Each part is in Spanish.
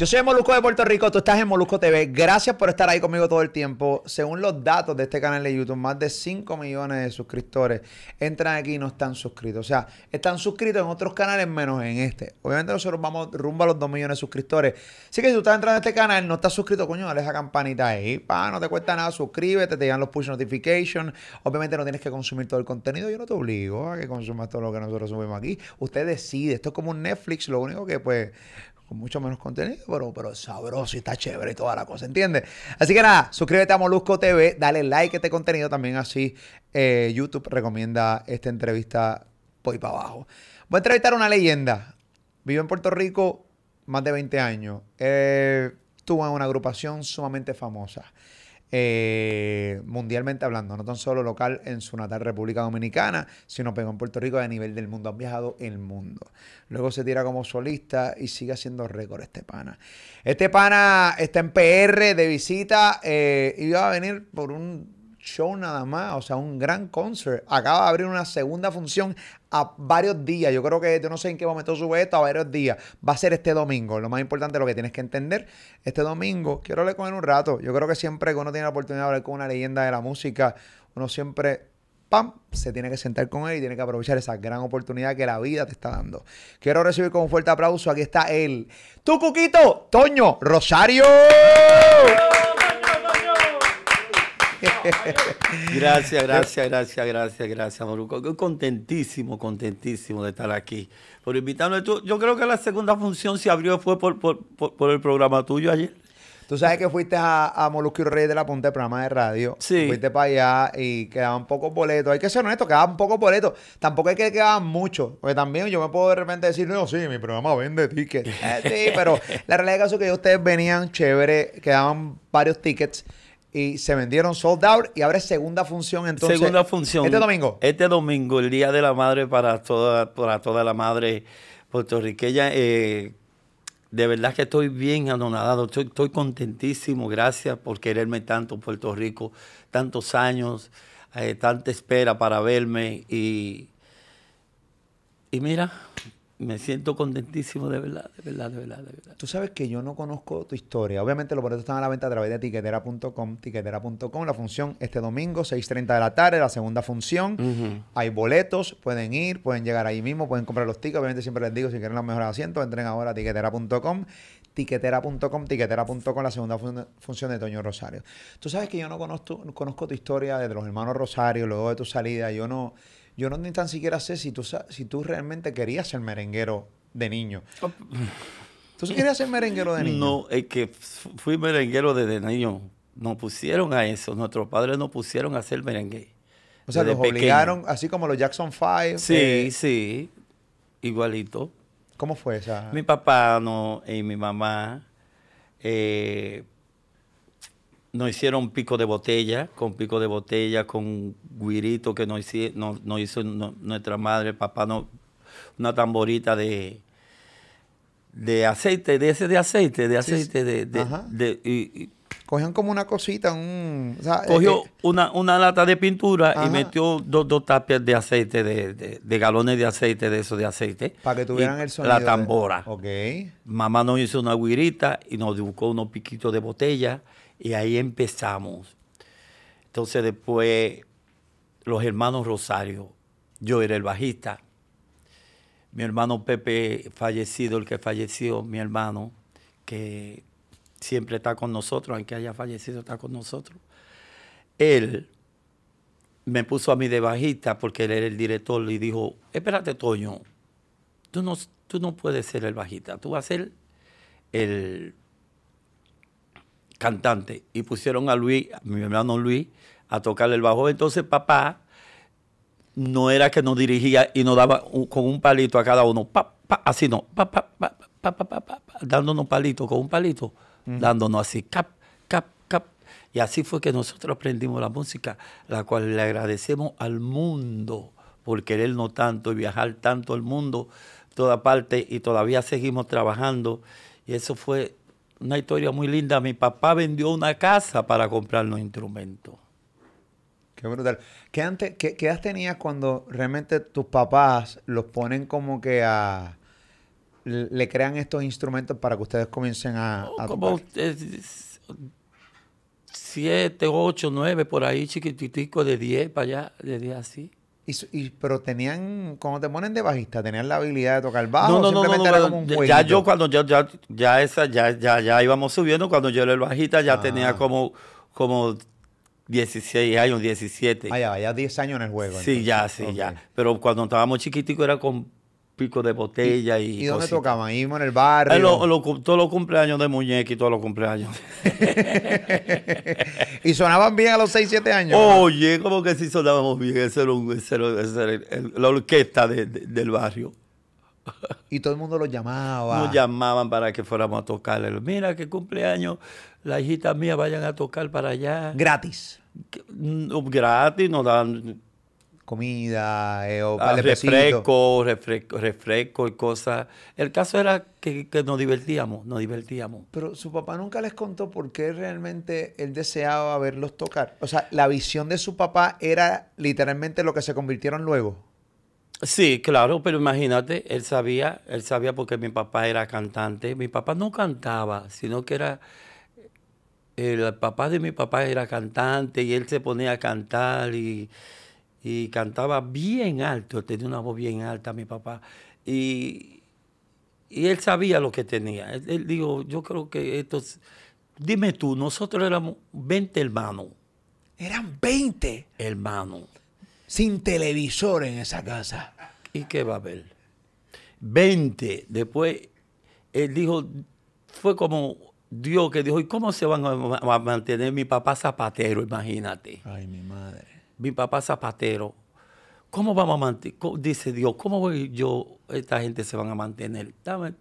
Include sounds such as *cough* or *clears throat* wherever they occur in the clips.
Yo soy Molusco de Puerto Rico, tú estás en Molusco TV. Gracias por estar ahí conmigo todo el tiempo. Según los datos de este canal de YouTube, más de 5 millones de suscriptores entran aquí y no están suscritos. O sea, están suscritos en otros canales menos en este. Obviamente nosotros vamos rumbo a los 2 millones de suscriptores. Así que si tú estás entrando a este canal, no estás suscrito, coño, dale esa campanita ahí. Pa, no te cuesta nada, suscríbete, te llegan los push notifications. Obviamente no tienes que consumir todo el contenido. Yo no te obligo a que consumas todo lo que nosotros subimos aquí. Usted decide. Esto es como un Netflix. Lo único que pues con mucho menos contenido, pero, pero sabroso y está chévere y toda la cosa, ¿entiendes? Así que nada, suscríbete a Molusco TV, dale like a este contenido, también así eh, YouTube recomienda esta entrevista por ahí para abajo. Voy a entrevistar a una leyenda, vive en Puerto Rico más de 20 años, eh, estuvo en una agrupación sumamente famosa. Eh, mundialmente hablando, no tan solo local en su natal República Dominicana, sino pegó en Puerto Rico a nivel del mundo. Han viajado el mundo. Luego se tira como solista y sigue haciendo récord este pana. Este pana está en PR de visita eh, y va a venir por un show nada más, o sea, un gran concert. Acaba de abrir una segunda función a varios días. Yo creo que yo no sé en qué momento sube esto, a varios días. Va a ser este domingo. Lo más importante, lo que tienes que entender, este domingo, quiero hablar con él un rato. Yo creo que siempre que uno tiene la oportunidad de hablar con una leyenda de la música, uno siempre pam, se tiene que sentar con él y tiene que aprovechar esa gran oportunidad que la vida te está dando. Quiero recibir con un fuerte aplauso, aquí está él, tu cuquito, Toño Rosario gracias, gracias, gracias, gracias, gracias, Estoy Contentísimo, contentísimo de estar aquí. Por invitarme. Tú, yo creo que la segunda función se abrió fue por, el programa tuyo ayer. Tú sabes que fuiste a, a Molusco y Reyes de la Punta de programa de radio. Sí. Fuiste para allá y quedaban pocos boletos. Hay que ser honesto, quedaban pocos boletos. Tampoco hay que quedaban muchos. Porque también yo me puedo de repente decir, no, sí, mi programa vende tickets. *laughs* Eh, sí, pero la realidad es que ustedes venían chévere, quedaban varios tickets y se vendieron sold out y ahora segunda función entonces. Segunda función. Este domingo. Este domingo, el Día de la Madre para toda, para toda la madre puertorriqueña. Eh, de verdad que estoy bien anonadado, estoy, contentísimo, gracias por quererme tanto Puerto Rico, tantos años, eh, tanta espera para verme y, y mira, me siento contentísimo de verdad, de verdad, de verdad, de verdad. Tú sabes que yo no conozco tu historia. Obviamente los boletos están a la venta a través de tiquetera.com, tiquetera.com. La función este domingo, 6.30 de la tarde, la segunda función. Hay boletos, pueden ir, pueden llegar ahí mismo, pueden comprar los tickets. Obviamente siempre les digo, si quieren los mejores asientos, entren ahora a tiquetera.com, tiquetera.com, tiquetera.com, la segunda función de Toño Rosario. Tú sabes que yo no conozco, conozco tu historia de los hermanos Rosario, luego de tu salida. Yo no... Yo no ni tan siquiera sé si tú, si tú realmente querías ser merenguero de niño. Oh. ¿Tú querías ser merenguero de niño? No, es que fui merenguero desde niño. Nos pusieron a eso. Nuestros padres nos pusieron a ser merengue. O sea, los obligaron, así como los Jackson Five. Sí, eh, sí. Igualito. ¿Cómo fue esa? Mi papá no, y mi mamá. Eh, nos hicieron pico de botella, con pico de botella, con guirito que nos, hizo, hizo nuestra madre, papá, no, una tamborita de, de aceite, de ese de aceite, de aceite, de... y, Cogían como una cosita, un... cogió eh, eh, una, lata de pintura y metió dos, dos tapias de aceite, de, galones de aceite, de eso de aceite. Para que tuvieran el sonido. La tambora. Ok. Mamá nos hizo una guirita y nos dibujó unos piquitos de botella y ahí empezamos. Entonces después los hermanos Rosario, yo era el bajista, mi hermano Pepe fallecido, el que falleció, mi hermano, que siempre está con nosotros, aunque haya fallecido, está con nosotros. Él me puso a mí de bajista porque él era el director y dijo, espérate Toño, tú no, tú no puedes ser el bajista, tú vas a ser el cantante, y pusieron a Luis, a mi hermano Luis, a tocar el bajo. Entonces papá no era que nos dirigía y nos daba con un palito a cada uno, así no, pa, pa, pa, dándonos palito con un palito, dándonos así, cap, cap, cap. Y así fue que nosotros aprendimos la música, la cual le agradecemos al mundo por querernos tanto y viajar tanto al mundo, toda parte, y todavía seguimos trabajando. Y eso fue una historia muy linda. Mi papá vendió una casa para comprar los instrumentos. Qué brutal. ¿Qué, antes, qué, edad tenías cuando realmente tus papás los ponen como que a... le crean estos instrumentos para que ustedes comiencen a... Oh, a como tocar? siete, ocho, nueve, por ahí, chiquititico, de diez para allá, de diez así. Y, pero tenían, cuando te ponen de bajista, tenían la habilidad de tocar bajo. simplemente era como un Ya yo cuando yo, ya, ya esa, ya, ya, ya íbamos subiendo, cuando yo era el bajista, ya ah. tenía como, como 16 años, 17. Ah, ya, ya 10 años en el juego. Sí, ya, sí, ya. Pero cuando estábamos chiquiticos era con pico de botella y. ¿Y, dónde tocaban? Ahí en el barrio. todos los cumpleaños de muñequi todos los cumpleaños. *laughs* ¿Y sonaban bien a los 6, 7 años? Oye, como que sí sonábamos bien. Esa era, la orquesta del barrio. Y todo el mundo los llamaba. Nos llamaban para que fuéramos a tocarle Mira, qué cumpleaños, la hijita mía vayan a tocar para allá. Gratis. Mm, gratis, nos dan comida eh, o ah, refresco, refresco, refresco, y cosas. El caso era que, nos divertíamos, nos divertíamos. Pero su papá nunca les contó por qué realmente él deseaba verlos tocar. O sea, la visión de su papá era literalmente lo que se convirtieron luego. Sí, claro, pero imagínate, él sabía, él sabía porque mi papá era cantante. Mi papá no cantaba, sino que era el papá de mi papá era cantante y él se ponía a cantar y y cantaba bien alto, tenía una voz bien alta mi papá. Y, y él sabía lo que tenía. Él, él, dijo, yo creo que esto... Dime tú, nosotros éramos 20 hermanos. Eran 20 hermanos. Sin televisor en esa casa. ¿Y qué va a haber? 20. Después, él dijo, fue como Dios que dijo, ¿y cómo se van a, mantener mi papá zapatero? Imagínate. Ay, mi madre mi papá zapatero, ¿cómo vamos a mantener? Dice Dios, ¿cómo voy yo, esta gente se van a mantener? Dame,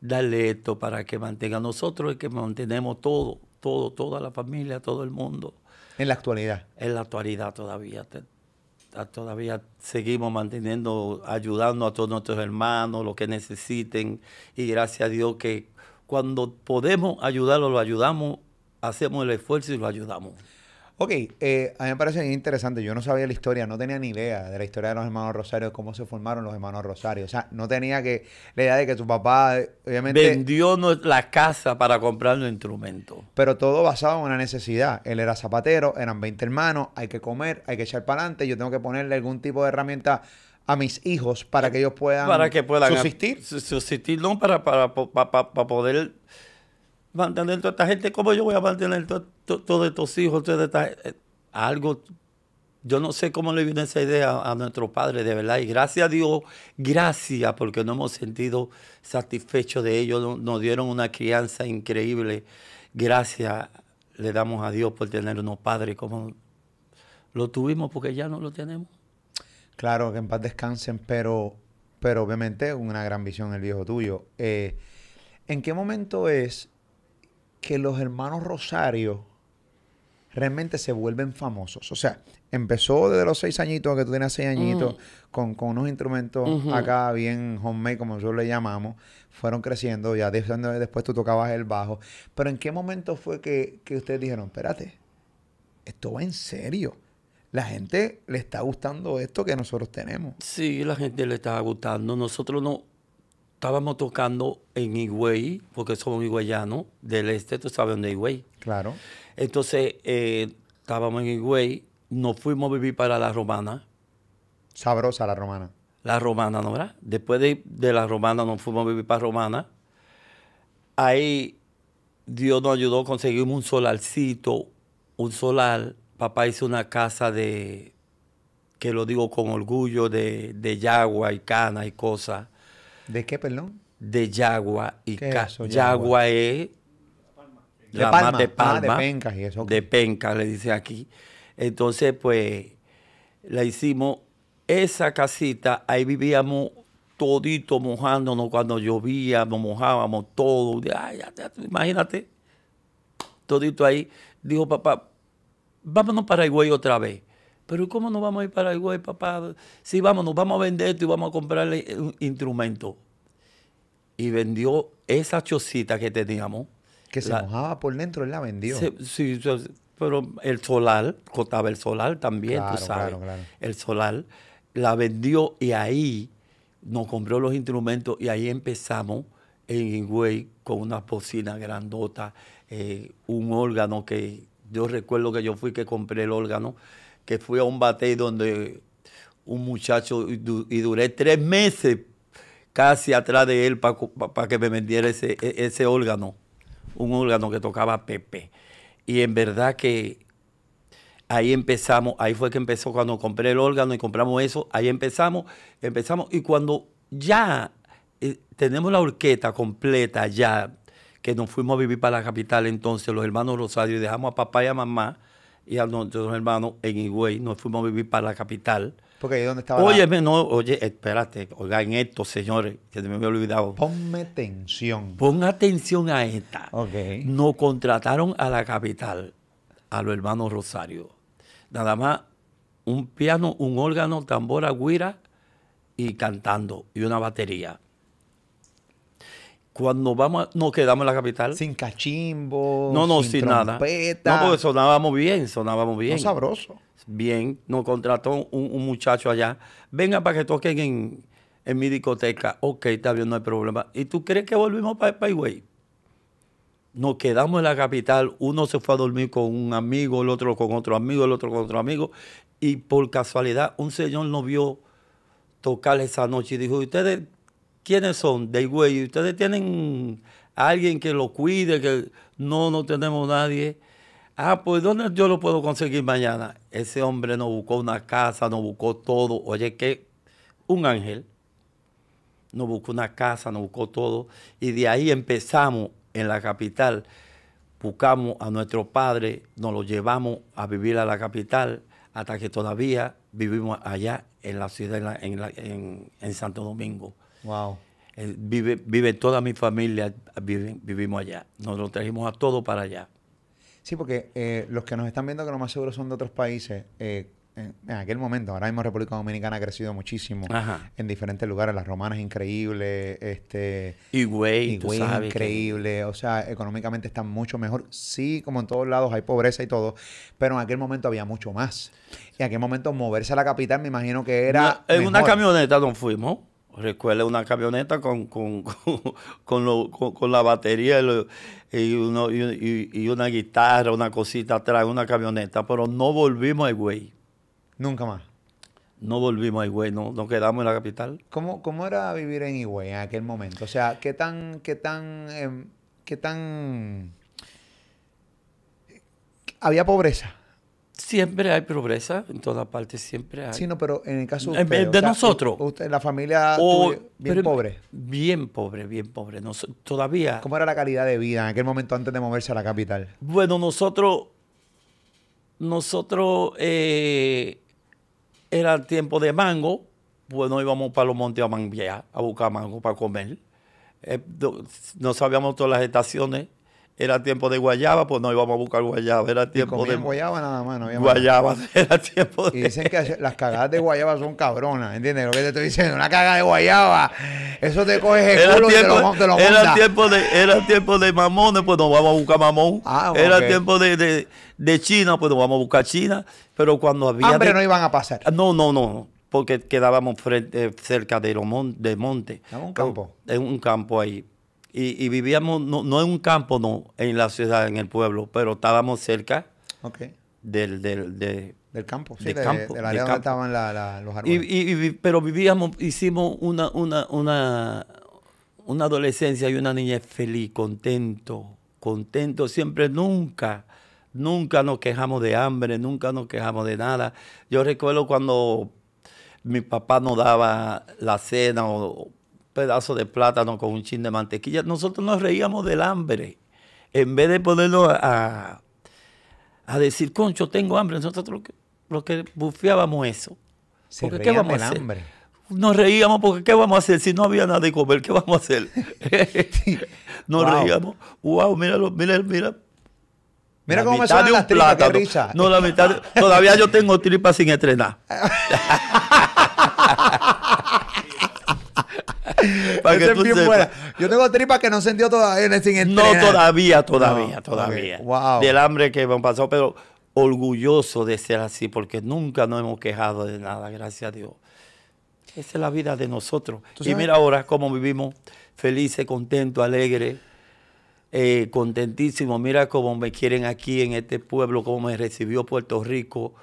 darle esto para que mantenga. Nosotros y que mantenemos todo, todo, toda la familia, todo el mundo. En la actualidad. En la actualidad todavía. Ah, todavía seguimos manteniendo, ayudando a todos nuestros hermanos, lo que necesiten. Y gracias a Dios que cuando podemos ayudarlo, lo ayudamos, hacemos el esfuerzo y lo ayudamos. Ok, eh, a mí me parece interesante. Yo no sabía la historia, no tenía ni idea de la historia de los hermanos Rosario, de cómo se formaron los hermanos Rosario. O sea, no tenía que la idea de que tu papá, obviamente. Vendió la casa para comprar los instrumentos. Pero todo basado en una necesidad. Él era zapatero, eran 20 hermanos, hay que comer, hay que echar para adelante. Yo tengo que ponerle algún tipo de herramienta a mis hijos para que ellos puedan, para que puedan subsistir. Subsistir, no, para, para, para, para poder mantener toda esta gente, ¿cómo yo voy a mantener todos estos hijos? Eh, algo, yo no sé cómo le vino esa idea a, nuestro padre, de verdad. Y gracias a Dios, gracias, porque no hemos sentido satisfechos de ellos. Nos, dieron una crianza increíble. Gracias le damos a Dios por tener unos padres como lo tuvimos, porque ya no lo tenemos. Claro, que en paz descansen, pero, pero obviamente una gran visión el viejo tuyo. Eh, ¿En qué momento es que los hermanos Rosario realmente se vuelven famosos. O sea, empezó desde los seis añitos, que tú tenías seis añitos, con, unos instrumentos acá bien homemade, como nosotros le llamamos. Fueron creciendo, ya después tú tocabas el bajo. Pero ¿en qué momento fue que, que ustedes dijeron, espérate, esto va en serio? La gente le está gustando esto que nosotros tenemos. Sí, la gente le está gustando. Nosotros no, estábamos tocando en Higüey, porque somos higüeyanos del este, tú sabes dónde es Higüey. Claro. Entonces, eh, estábamos en Higüey, nos fuimos a vivir para La Romana. Sabrosa La Romana. La Romana, ¿no verdad? Después de, La Romana nos fuimos a vivir para Romana. Ahí Dios nos ayudó, conseguimos un solarcito, un solar. Papá hizo una casa de, que lo digo con orgullo, de, de yagua y cana y cosas ¿De qué, perdón? De Yagua y ¿Qué Yagua? es la de más de ah, Palma. de Pencas y eso. De le dice aquí. Entonces, pues, la hicimos. Esa casita, ahí vivíamos todito mojándonos cuando llovía, nos mojábamos todo. imagínate, todito ahí. Dijo papá, vámonos para el Higüey otra vez. Pero ¿cómo nos vamos a ir para el güey, papá? Sí, vamos, nos vamos a vender esto y vamos a comprarle un instrumento. Y vendió esa chocita que teníamos. Que se mojaba por dentro, él la vendió. sí, pero el solar, costaba el solar también, claro, tú sabes. Claro, El solar la vendió y ahí nos compró los instrumentos y ahí empezamos en Güey con una bocina grandota, eh, un órgano que yo recuerdo que yo fui que compré el órgano que fui a un bate donde un muchacho y, duré tres meses casi atrás de él para que me vendiera ese, e, ese órgano, un órgano que tocaba Pepe. Y en verdad que ahí empezamos, ahí fue que empezó cuando compré el órgano y compramos eso, ahí empezamos, empezamos. Y cuando ya eh, tenemos la orquesta completa, ya que nos fuimos a vivir para la capital entonces, los hermanos Rosario, y dejamos a papá y a mamá y a nuestros hermanos en Higüey. Nos fuimos a vivir para la capital. Porque ahí donde estaba. Oye, no, oye, espérate, oigan esto, señores, que me había olvidado. Ponme atención. Pon atención a esta. Okay. Nos contrataron a la capital, a los hermanos Rosario. Nada más un piano, un órgano, tambora, guira y cantando y una batería. Cuando vamos, nos quedamos en la capital. Sin cachimbo. No, no, sin, sin nada. No, porque sonábamos bien, sonábamos bien. sabroso. Bien, nos contrató un, muchacho allá. Venga para que toquen en, mi discoteca. Ok, está bien, no hay problema. ¿Y tú crees que volvimos para el güey? Nos quedamos en la capital. Uno se fue a dormir con un amigo, el otro con otro amigo, el otro con otro amigo. Y por casualidad, un señor nos vio tocar esa noche y dijo: ¿Ustedes ¿Quiénes son? De güey? ¿Ustedes tienen alguien que lo cuide? Que no, no tenemos nadie. Ah, pues ¿dónde yo lo puedo conseguir mañana? Ese hombre nos buscó una casa, nos buscó todo. Oye, que un ángel nos buscó una casa, nos buscó todo. Y de ahí empezamos en la capital. Buscamos a nuestro padre, nos lo llevamos a vivir a la capital hasta que todavía vivimos allá en la ciudad, en Santo Domingo. Wow. vive, vive toda mi familia, vivimos allá. Nos lo trajimos a todo para allá. Sí, porque eh, los que nos están viendo, que lo más seguro son de otros países, eh, en, aquel momento, ahora mismo República Dominicana ha crecido muchísimo en diferentes lugares. Las romanas increíbles, este. Higüey, increíble. O sea, económicamente está mucho mejor. Sí, como en todos lados hay pobreza y todo, pero en aquel momento había mucho más. Y en aquel momento moverse a la capital, me imagino que era. en una camioneta nos fuimos. Recuerdo una camioneta con, *laughs* la batería y, una guitarra, una cosita atrás, una camioneta, pero no volvimos a Higüey. Nunca más. No volvimos a Higüey, no, nos quedamos en la capital. ¿Cómo, cómo era vivir en Higüey en aquel momento? O sea, ¿qué tan, qué tan, em, qué tan... Eh, había pobreza. Siempre hay pobreza en todas partes, siempre hay. Sí, no, pero en el caso de, nosotros. usted, la familia bien pobre. Bien pobre, bien pobre. todavía. ¿Cómo era la calidad de vida en aquel momento antes de moverse a la capital? Bueno, nosotros. Nosotros. Eh, era el tiempo de mango. Bueno, íbamos para los montes a manguear, a buscar mango para comer. Eh, no sabíamos todas las estaciones era tiempo de guayaba, pues no íbamos a buscar guayaba. Era tiempo de. guayaba nada más, no Guayaba, *laughs* era tiempo de. Y dicen que las cagadas de guayaba son cabronas, ¿entiendes? Lo que te estoy diciendo, una cagada de guayaba. Eso te coge el culo de y te lo, te era tiempo de Era tiempo de mamones, pues no vamos a buscar mamón. Ah, era tiempo de, de, de, China, pues no vamos a buscar China. Pero cuando había. Hambre no iban a pasar. Ah, no, no, no porque quedábamos cerca de, lo de monte. En un pues, campo. En un campo ahí y, vivíamos, no, en un campo, no, en la ciudad, en el pueblo, pero estábamos cerca del, campo, sí, del campo, donde los árboles. Y, pero vivíamos, hicimos una, una, una, una adolescencia y una niña feliz, contento, contento, siempre, nunca. Nunca nos quejamos de hambre, nunca nos quejamos de nada. Yo recuerdo cuando mi papá nos daba la cena o, pedazo de plátano con un chin de mantequilla. Nosotros nos reíamos del hambre. En vez de ponernos a, a decir, concho, tengo hambre, nosotros lo que, lo que bufeábamos eso. porque ¿qué vamos hambre. Nos reíamos porque ¿qué vamos a hacer? Si no había nada de comer, ¿qué vamos a hacer? *laughs* *laughs* nos reíamos. Wow, mira, mira. Mira cómo me suenan un plátano." No, la mitad. todavía yo tengo tripas sin estrenar. *laughs* *laughs* para que Yo tengo tripa que no se todavía. Eh, sin no, todavía, todavía, todavía. Del hambre que me pasado. pero orgulloso de ser así, porque nunca nos hemos quejado de nada, gracias a Dios. Esa es la vida de nosotros. Y mira ahora cómo vivimos, felices, contentos, alegres, eh, contentísimos. Mira cómo me quieren aquí en este pueblo, cómo me recibió Puerto Rico.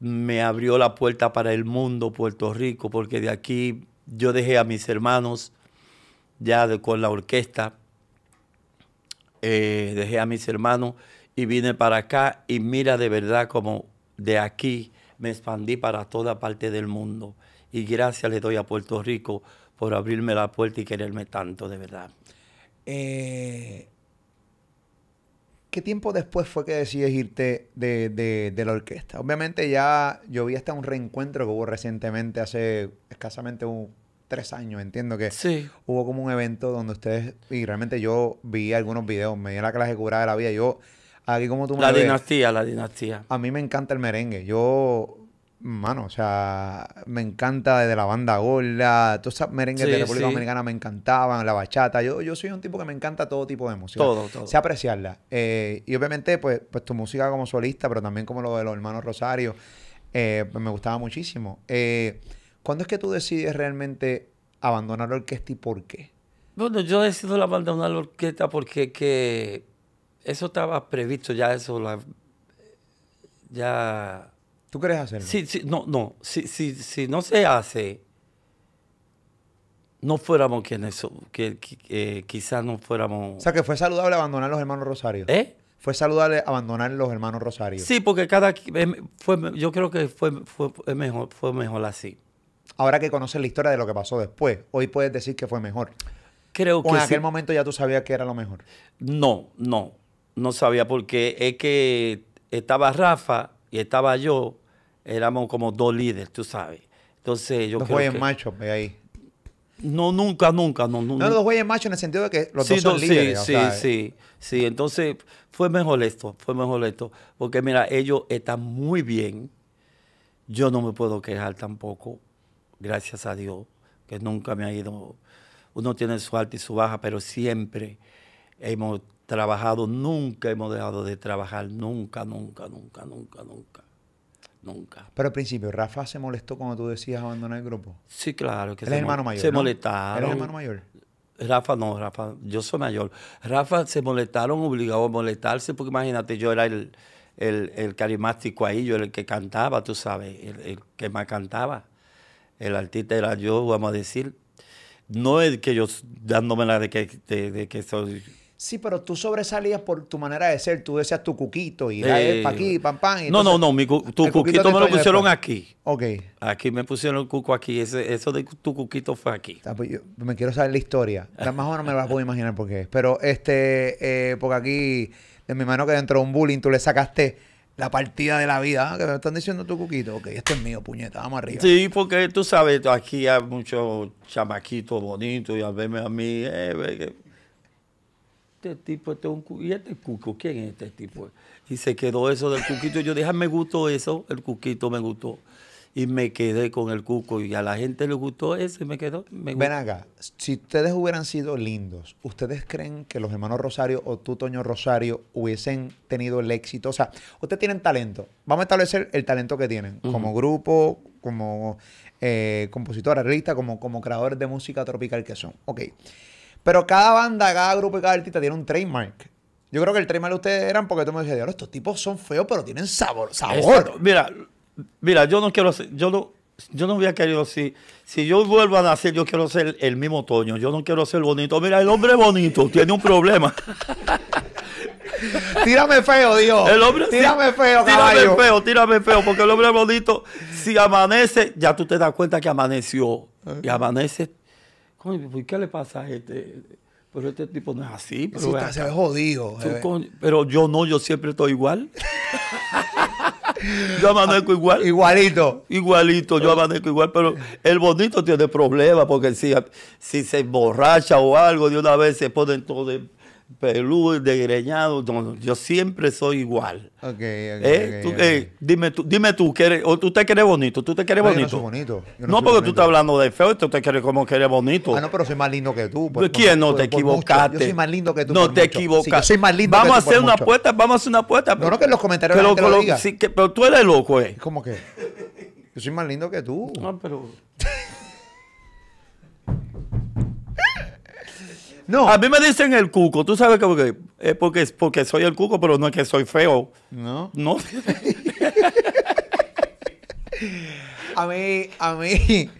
Me abrió la puerta para el mundo, Puerto Rico, porque de aquí yo dejé a mis hermanos ya de, con la orquesta, eh, dejé a mis hermanos y vine para acá y mira de verdad como de aquí me expandí para toda parte del mundo. Y gracias le doy a Puerto Rico por abrirme la puerta y quererme tanto, de verdad. Eh, ¿Qué tiempo después fue que decides irte de, de, la orquesta? Obviamente ya yo vi hasta un reencuentro que hubo recientemente, hace escasamente un, tres años, entiendo que sí. hubo como un evento donde ustedes, y realmente yo vi algunos videos, me dio la clase curada de la vida, yo, aquí como tú me La dinastía, la dinastía. A mí me encanta el merengue, yo, mano, o sea, me encanta desde la banda gorda, todos esos merengues de la República Dominicana me encantaban, la bachata, yo, yo soy un tipo que me encanta todo tipo de música. Todo, todo. Sé apreciarla. Eh, y obviamente, pues, pues tu música como solista, pero también como lo de los hermanos Rosario, eh, pues, me gustaba muchísimo. Eh, ¿Cuándo es que tú decides realmente abandonar la orquesta y por qué? Bueno, yo decido abandonar la orquesta porque que eso estaba previsto ya, eso la, ya... ¿Tú quieres hacerlo? Sí, sí, no, no. Si, si, si no se hace, no fuéramos quienes que, eh, quizás no fuéramos... O sea, que fue saludable abandonar los hermanos Rosario. ¿Eh? Fue saludable abandonar los hermanos Rosario. Sí, porque cada... Em, fue, yo creo que fue, mejor, fue mejor así ahora que conoces la historia de lo que pasó después, hoy puedes decir que fue mejor. Creo o que en aquel momento ya tú sabías que era lo mejor. No, no, no sabía porque es que estaba Rafa y estaba yo, éramos como dos líderes, tú sabes. Entonces yo... creo que... macho, ve ahí. No, nunca, nunca, no, nunca. No, los güeyes macho en el sentido de que los dos son líderes. Sí, o sea, sí, sí, sí. Entonces, fue mejor esto, fue mejor esto. Porque mira, ellos están muy bien. Yo no me puedo quejar tampoco gracias a Dios, que nunca me ha ido. Uno tiene su alta y su baja, pero siempre hemos trabajado, nunca hemos dejado de trabajar, nunca, nunca, nunca, nunca, nunca. Nunca. Pero al principio, ¿Rafa se molestó cuando tú decías abandonar el grupo? Sí, claro. Que hermano mayor. Se molestaron. hermano mayor? Rafa no, Rafa, yo soy mayor. Rafa se molestaron, obligado a molestarse, porque imagínate, yo era el, el, carismático ahí, yo era el que cantaba, tú sabes, el que más cantaba el artista era yo, vamos a decir. No es que yo dándome la de que, de, que soy Sí, pero tú sobresalías por tu manera de ser. Tú decías tu cuquito y eh, para aquí, pam, pam. no, no, no, Mi tu cuquito, me lo pusieron aquí. Ok. Aquí me pusieron el cuco aquí. eso de tu cuquito fue aquí. Ah, pues me quiero saber la historia. La más o menos me la puedo imaginar por qué. Pero este, eh, porque aquí, de mi mano que dentro de un bullying tú le sacaste la partida de la vida. Ah, que me están diciendo tu cuquito. Ok, este es mío, puñeta, vamos arriba. Sí, porque tú sabes, aquí hay muchos chamaquitos bonitos y a verme a mí. Eh, este tipo, este es un ¿Y este cuco? ¿Quién es este tipo? Y se quedó eso del cuquito. Yo dije, ah, me gustó eso, el cuquito me gustó y me quedé con el cuco y a la gente le gustó eso y me quedó. Ven acá, si ustedes hubieran sido lindos, ¿ustedes creen que los hermanos Rosario o tú, Toño Rosario, hubiesen tenido el éxito? O sea, ustedes tienen talento. Vamos a establecer el talento que tienen como grupo, como eh, compositor, artista, como, como creadores de música tropical que son. Ok. Pero cada banda, cada grupo y cada artista tiene un trademark. Yo creo que el trademark de ustedes eran porque tú me decías, estos tipos son feos, pero tienen sabor. sabor. mira, mira, yo no quiero ser, yo no, yo no hubiera querido, si, si yo vuelvo a nacer, yo quiero ser el mismo Toño, yo no quiero ser bonito. Mira, el hombre bonito tiene un problema. *laughs* tírame feo, Dios. tírame feo, caballo. Tírame feo, tírame feo, porque el hombre bonito, si amanece, ya tú te das cuenta que amaneció. Eh. Y amanece, qué le pasa a este? Pero este tipo no es así. Pero jodido. Eh. pero yo no, yo siempre estoy igual. *laughs* Yo amanezco ah, igual. Igualito. Igualito, yo amanezco igual, pero el bonito tiene problemas porque si, si se emborracha o algo, de una vez se ponen todo peludo, desgreñado. yo siempre soy igual. Ok, ok. ¿Eh? dime, tú, dime tú, o tú te quieres bonito, tú te quieres bonito. no, porque tú estás hablando de feo tú te quieres como que eres bonito. Ah, no, pero soy más lindo que tú. Por, ¿Quién? no, te equivocaste. Yo soy más lindo que tú. No te equivocaste. soy más lindo vamos que a hacer una apuesta, vamos a hacer una apuesta. No, no, que en los comentarios pero tú eres loco, ¿eh? ¿Cómo que? Yo soy más lindo que tú. No, pero... *laughs* No. A mí me dicen el cuco. Tú sabes que porque, es porque, soy el cuco, pero no es que soy feo. No. No. *laughs* a mí, a mí.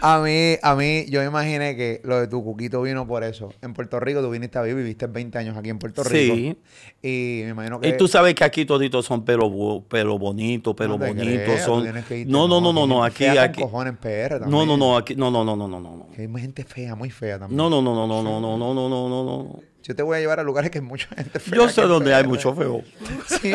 A mí, a mí, yo me imaginé que lo de tu cuquito vino por eso. En Puerto Rico tú viniste a vivir, viviste 20 años aquí en Puerto Rico. Sí. Y me imagino que... Y tú sabes que aquí toditos son pelo, bonitos, bonito, bonitos. no bonito. no, no, no, no, no, aquí, aquí. No, no, no, aquí, no, no, no, no, no, no. Hay gente fea, muy fea también. No, no, no, no, no, no, no, no, no, no, no yo te voy a llevar a lugares que mucha gente fea. Yo sé dónde hay mucho feo. Sí,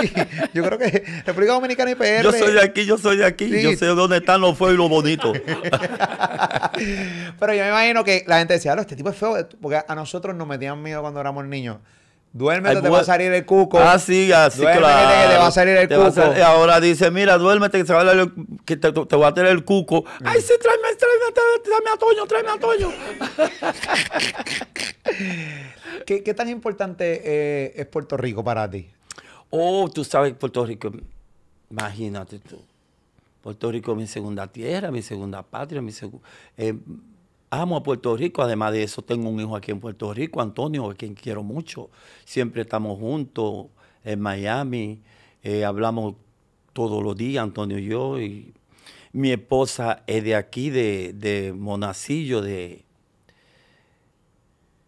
yo creo que República Dominicana y PR. Yo soy de aquí, yo soy de aquí, yo sé dónde están los feos y los bonitos. *laughs* Pero yo me imagino que la gente decía, este tipo es feo, porque a nosotros nos metían miedo cuando éramos niños. Duérmete, te va a salir el cuco. Ah, sí, así claro. que te va a salir el cuco. ahora dice, mira, duérmete, que, se va a que te, va a tener el cuco. Mm. Ay, sí, tráeme, tráeme, tráeme a Toño, tráeme a Toño. *laughs* ¿Qué, tan importante eh, es Puerto Rico para ti? Oh, tú sabes, Puerto Rico, imagínate tú. Puerto Rico es mi segunda tierra, mi segunda patria, mi segunda... Eh, Amo a Puerto Rico, además de eso tengo un hijo aquí en Puerto Rico, Antonio, a quien quiero mucho. Siempre estamos juntos en Miami, eh, hablamos todos los días, Antonio y yo. Y mi esposa es de aquí, de, de Monacillo, de,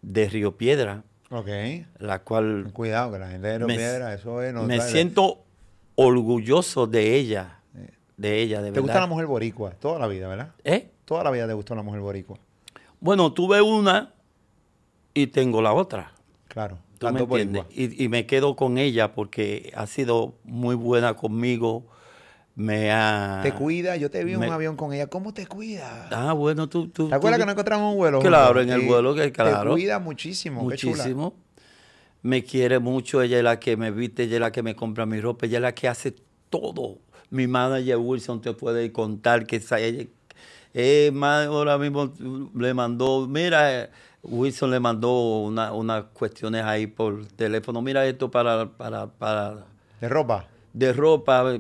de Río Piedra. Ok. La cual... Cuidado, que la gente de Río Piedra, eso es... No me siento orgulloso de ella, de ella, de ¿Te verdad. ¿Te gusta la mujer boricua toda la vida, verdad? ¿Eh? Toda la vida te gustó la mujer boricua. Bueno, tuve una y tengo la otra. Claro. ¿Tú me entiendes? Y, y, me quedo con ella porque ha sido muy buena conmigo. Me ha, te cuida, yo te vi en un avión con ella. ¿Cómo te cuida? Ah, bueno, tú. tú ¿Te acuerdas que nos encontramos un vuelo? Claro, en el vuelo, que claro. Te cuida muchísimo. Muchísimo. Me quiere mucho. Ella es la que me viste, ella es la que me compra mi ropa, ella es la que hace todo. Mi manager Wilson te puede contar que esa, ella, eh, más ahora mismo le mandó, mira, Wilson le mandó unas cuestiones ahí por teléfono, mira esto para, para, ¿De ropa? De ropa.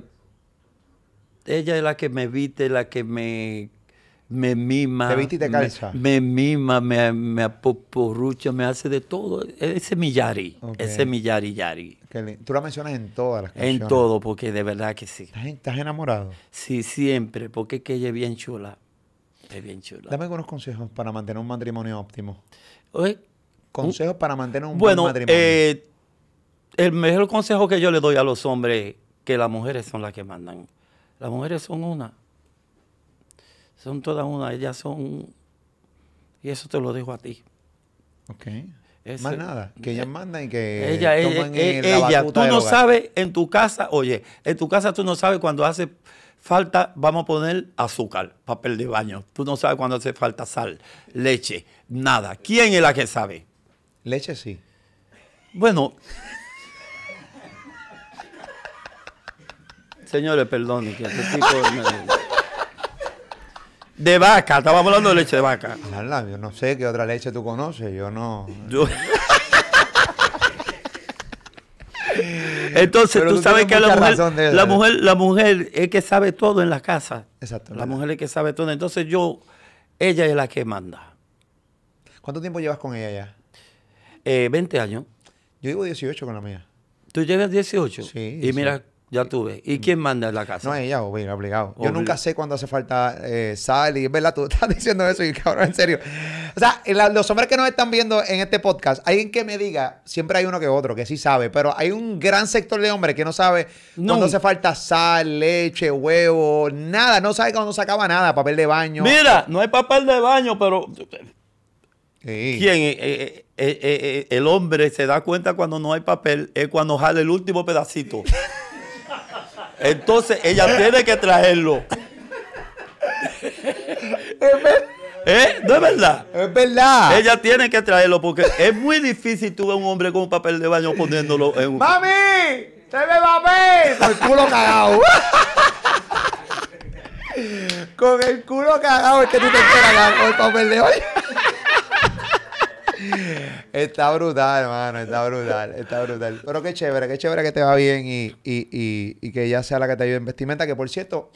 Ella es la que me viste, la que me me mima. Te viste y te calza. Me, mima, me, me me hace de todo. Ese es mi Yari. Ese es mi Yari Yari. Tú la mencionas en todas las canciones. En todo, porque de verdad que sí. ¿Estás, enamorado? Sí, siempre, porque es que ella es bien chula bien chulo. Dame algunos consejos para mantener un matrimonio óptimo. Consejos para mantener un buen matrimonio. Eh, el mejor consejo que yo le doy a los hombres es que las mujeres son las que mandan. Las mujeres son una. Son todas una. Ellas son. Y eso te lo dejo a ti. Ok más nada, que ellas eh, mandan y que ella, ella, eh, ella, tú no sabes en tu casa, oye, en tu casa tú no sabes cuando hace falta, vamos a poner azúcar, papel de baño. Tú no sabes cuando hace falta sal, leche, nada. ¿Quién es la que sabe? Leche sí. Bueno. Señores, perdónenme. que este de vaca, Estaba hablando de leche de vaca. Ah, yo no sé qué otra leche tú conoces, yo no. Entonces tú, sabes que la mujer, la mujer, la mujer es que sabe todo en la casa. Exacto. La mujer es que sabe todo. Entonces yo, ella es la que manda. ¿Cuánto tiempo llevas con ella ya? Eh, 20 años. Yo llevo 18 con la mía. ¿Tú llevas 18? Sí. Y mira, ya tuve. ¿Y quién manda en la casa? No, ella, obligado. Oh, obligado. Yo nunca sé cuándo hace falta eh, sal y es verdad, tú *laughs* estás diciendo eso y cabrón, en serio. O sea, los hombres que nos están viendo en este podcast, alguien que me diga, siempre hay uno que otro que sí sabe, pero hay un gran sector de hombres que no sabe no. cuándo hace falta sal, leche, huevo, nada. No sabe cuándo se acaba nada, papel de baño. Mira, no hay papel de baño, pero... ¿Quién? Eh, eh, el hombre se da cuenta cuando no hay papel, es cuando jale el último pedacito. *laughs* Entonces ella tiene que traerlo. ¿Eh? No es verdad. Es verdad. Ella tiene que traerlo porque es muy difícil tú ver un hombre con un papel de baño poniéndolo en un. ¡Mami! ¡Se me ver! Con el culo cagado. *laughs* con el culo cagado es que tú te esperas con el papel de baño está brutal, hermano, está brutal, está brutal. Pero qué chévere, qué chévere que te va bien y, y, que ella sea la que te ayude en vestimenta, que por cierto,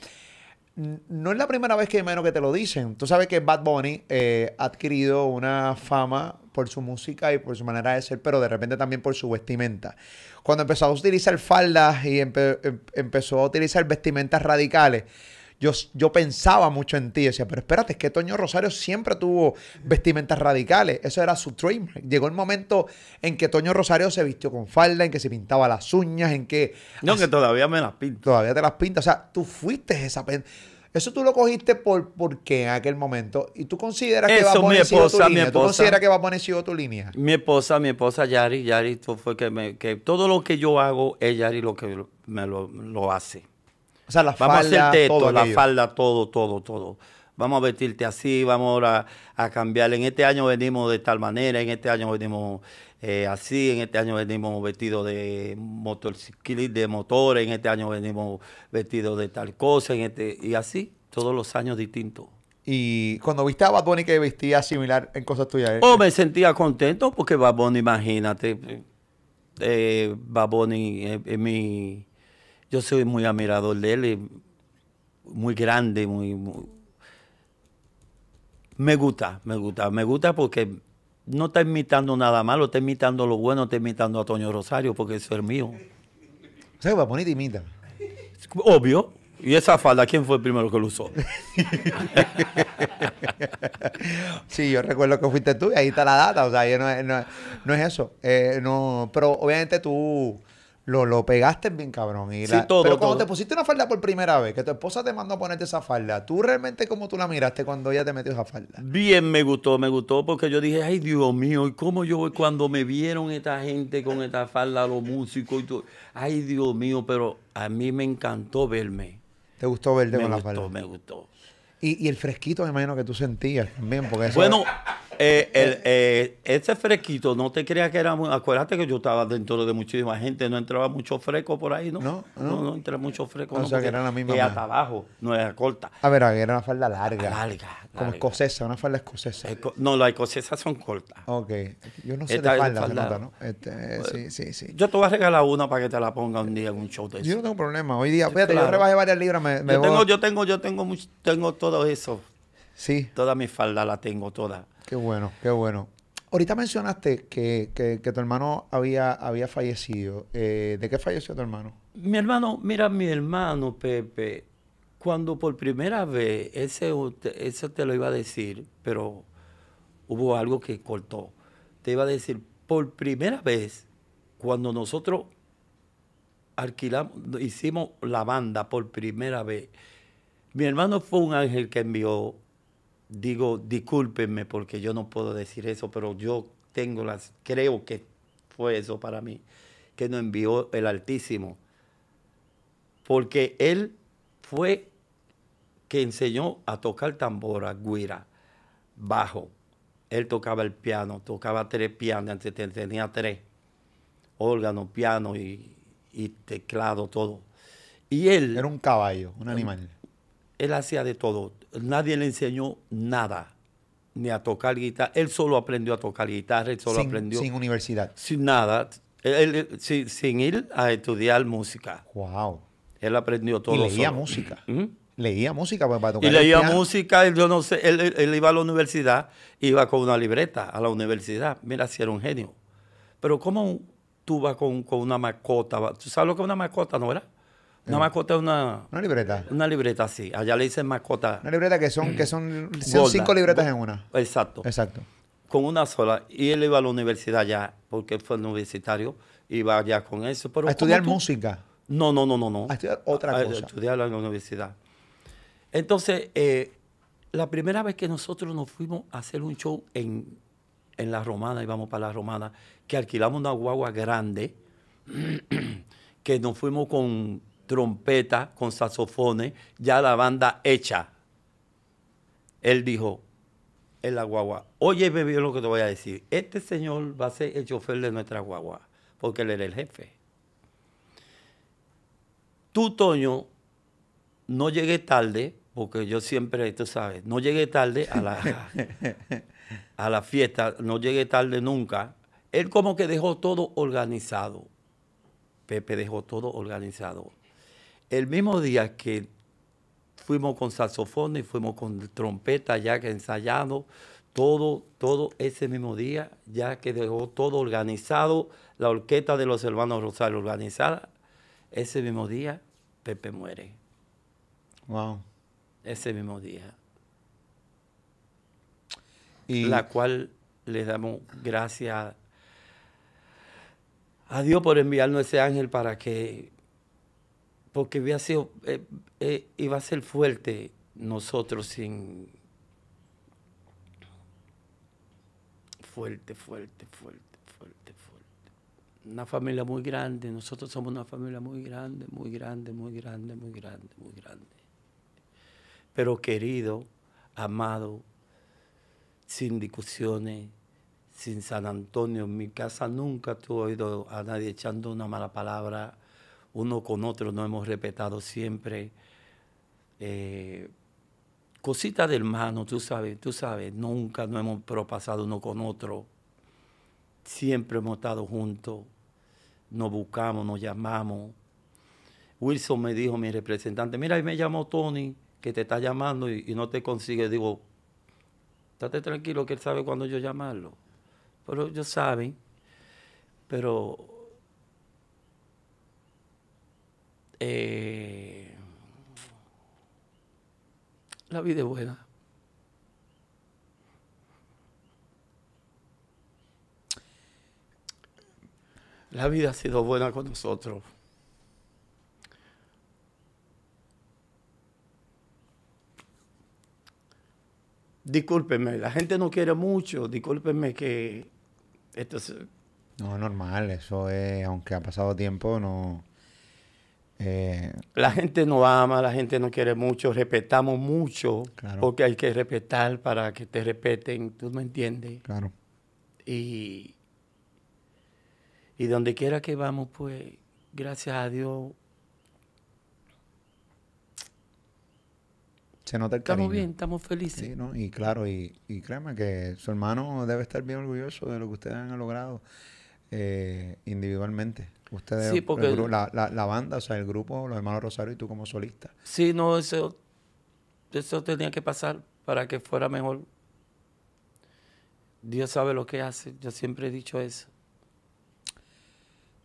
no es la primera vez que menos que te lo dicen. Tú sabes que Bad Bunny eh, ha adquirido una fama por su música y por su manera de ser, pero de repente también por su vestimenta. Cuando empezó a utilizar faldas y em-, empezó a utilizar vestimentas radicales, yo, yo pensaba mucho en ti. decía, pero espérate, es que Toño Rosario siempre tuvo vestimentas radicales. Eso era su trademark. Llegó el momento en que Toño Rosario se vistió con falda, en que se pintaba las uñas, en que... No, que todavía me las pinta Todavía te las pinta O sea, tú fuiste esa... Eso tú lo cogiste por qué en aquel momento y tú consideras que va a poner tu línea. ¿Tú consideras que va a tu línea? Mi esposa, mi esposa Yari, Yari fue que, todo lo que yo hago es Yari lo que me lo, lo hace. O sea, la vamos falda, a todo, la falda, todo, todo, todo. Vamos a vestirte así, vamos ahora a cambiar. En este año venimos de tal manera, en este año venimos eh, así, en este año venimos vestidos de motor, de motores, en este año venimos vestidos de tal cosa, en este, y así, todos los años distintos. Y cuando viste a Baboni que vestía similar en cosas tuyas. ¿eh? Oh, me sentía contento porque Baboni imagínate, Baboni eh, Bad es mi yo soy muy admirador de él, eh, muy grande, muy, Me gusta, me gusta, me gusta porque no está imitando nada malo, está imitando lo bueno, está imitando a Toño Rosario porque eso es mío. O sea, va bonita imita. Obvio. Y esa falda, ¿quién fue el primero que lo usó? *laughs* sí, yo recuerdo que fuiste tú y ahí está la data. O sea, no, no, no es eso. Eh, no, pero obviamente tú lo, lo pegaste bien cabrón. Y pero cuando te pusiste una falda por primera vez, que tu esposa te mandó a ponerte esa falda, ¿tú realmente cómo tú la miraste cuando ella te metió esa falda? Bien, me gustó, me gustó porque yo dije, ay Dios mío, ¿y cómo yo cuando me vieron esta gente con esta falda, los músicos y todo? Ay Dios mío, pero a mí me encantó verme. ¿Te gustó verte con la falda? Me gustó, me gustó. Y, el fresquito, me imagino que tú sentías también. Porque bueno, eh, el, eh, ese fresquito, no te creas que era muy. Acuérdate que yo estaba dentro de muchísima gente, no entraba mucho fresco por ahí, ¿no? No, no, no, entraba mucho fresco. O sea, que era la misma. Y hasta abajo, no era corta. A ah, ver, era una falda larga. Ah, larga. Como escocesa, una falda escocesa. no, las escocesas son cortas. Ok. Yo no sé de falda, falda. ¿no? Este, eh, sí, pues, sí, sí. Yo te voy a regalar una para que te la ponga un día en un show de Yo no tengo problema. Hoy día, fíjate, yo rebajé varias libras. Me, yo, tengo, yo tengo, yo tengo, tengo todo todo eso. Sí. Toda mi falda la tengo, toda. Qué bueno, qué bueno. Ahorita mencionaste que, tu hermano había, había fallecido. Eh, ¿De qué falleció tu hermano? Mi hermano, mira, mi hermano Pepe, cuando por primera vez, ese, eso te lo iba a decir, pero hubo algo que cortó. Te iba a decir, por primera vez, cuando nosotros alquilamos, hicimos la banda por primera vez, mi hermano fue un ángel que envió, digo, discúlpenme porque yo no puedo decir eso, pero yo tengo las, creo que fue eso para mí, que nos envió el Altísimo. Porque él fue que enseñó a tocar tambora, guira, bajo. Él tocaba el piano, tocaba tres pianos, antes tenía tres, órgano, piano y, y teclado, todo. Y él... Era un caballo, un animal él hacía de todo. Nadie le enseñó nada, ni a tocar guitarra. Él solo aprendió a tocar guitarra, sin, aprendió. Sin universidad. Sin nada. sin, ir a estudiar música. ¡Wow! Él aprendió todo. Y ¿Mm? leía música. Leía música para tocar. Y leía música, yo no sé, él, iba a la universidad, iba con una libreta a la universidad. Mira, si era un genio. Pero ¿cómo tú vas con, una mascota? ¿Tú sabes lo que es una mascota, no era? Una mascota es una... Una libreta. Una libreta, sí. Allá le dicen mascota. Una libreta que son, que son, mm. son cinco libretas en una. Exacto. Exacto. Con una sola. Y él iba a la universidad ya, porque fue universitario, iba allá con eso. a estudiar música. No, no, no, no, no. A estudiar otra cosa. A estudiar en la universidad. Entonces, eh, la primera vez que nosotros nos fuimos a hacer un show en, en La Romana, íbamos para La Romana, que alquilamos una guagua grande, *clears throat* que nos fuimos con trompeta, con saxofones, ya la banda hecha. Él dijo, en la guagua, oye, bebé, lo que te voy a decir. Este señor va a ser el chofer de nuestra guagua, porque él era el jefe. Tú, Toño, no llegué tarde, porque yo siempre, tú sabes, no llegué tarde a la, *laughs* a la fiesta, no llegué tarde nunca. Él como que dejó todo organizado. Pepe dejó todo organizado el mismo día que fuimos con saxofón y fuimos con trompeta ya que ensayado, todo, todo ese mismo día, ya que dejó todo organizado, la orquesta de los hermanos Rosario organizada, ese mismo día Pepe muere. Wow. Ese mismo día. Y... La cual le damos gracias a Dios por enviarnos ese ángel para que porque había sido, eh, eh, iba a ser fuerte nosotros sin... Fuerte, fuerte, fuerte, fuerte, fuerte. Una familia muy grande, nosotros somos una familia muy grande, muy grande, muy grande, muy grande, muy grande. Pero querido, amado, sin discusiones, sin San Antonio. En mi casa nunca tuve oído a nadie echando una mala palabra uno con otro no hemos respetado siempre. Eh, cositas de hermano, tú sabes, tú sabes, nunca nos hemos propasado uno con otro. Siempre hemos estado juntos, nos buscamos, nos llamamos. Wilson me dijo, mi representante, mira, ahí me llamó Tony, que te está llamando y, y no te consigue. Digo, estate tranquilo que él sabe cuándo yo llamarlo. Pero ellos saben, pero Eh, la vida es buena. La vida ha sido buena con nosotros. Discúlpenme, la gente no quiere mucho. Discúlpenme que esto es... No, normal, eso es, aunque ha pasado tiempo, no... Eh, la gente nos ama, la gente nos quiere mucho, respetamos mucho, porque hay que respetar para que te respeten, tú me entiendes. Claro. Y, y donde quiera que vamos, pues, gracias a Dios. Se nota el Estamos bien, estamos felices. Sí, ¿no? Y claro, y, y créeme que su hermano debe estar bien orgulloso de lo que ustedes han logrado eh, individualmente. Ustedes, la, la, banda, o sea, el grupo, los hermanos Rosario y tú como solista. Sí, no, eso, eso tenía que pasar para que fuera mejor. Dios sabe lo que hace, yo siempre he dicho eso.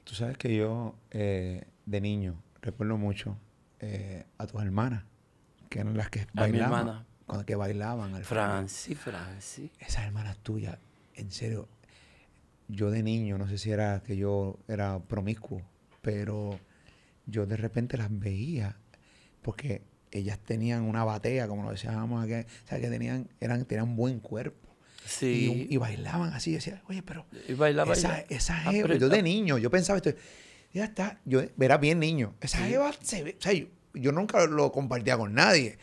Tú sabes que yo, eh, de niño, recuerdo mucho eh, a tus hermanas, que eran las que bailaban. Cuando que bailaban. Al Franci, Franci. Esas hermanas tuyas, en serio, yo de niño, no sé si era que yo era promiscuo, pero yo de repente las veía porque ellas tenían una batea, como lo decíamos que o sea, que tenían, eran, tenían buen cuerpo. Sí. Y, bailaban así, decía, oye, pero. Y bailaba esa, ah, yo de ah. niño, yo pensaba esto, ya está, yo era bien niño. Esa o sea, yo, yo, nunca lo compartía con nadie,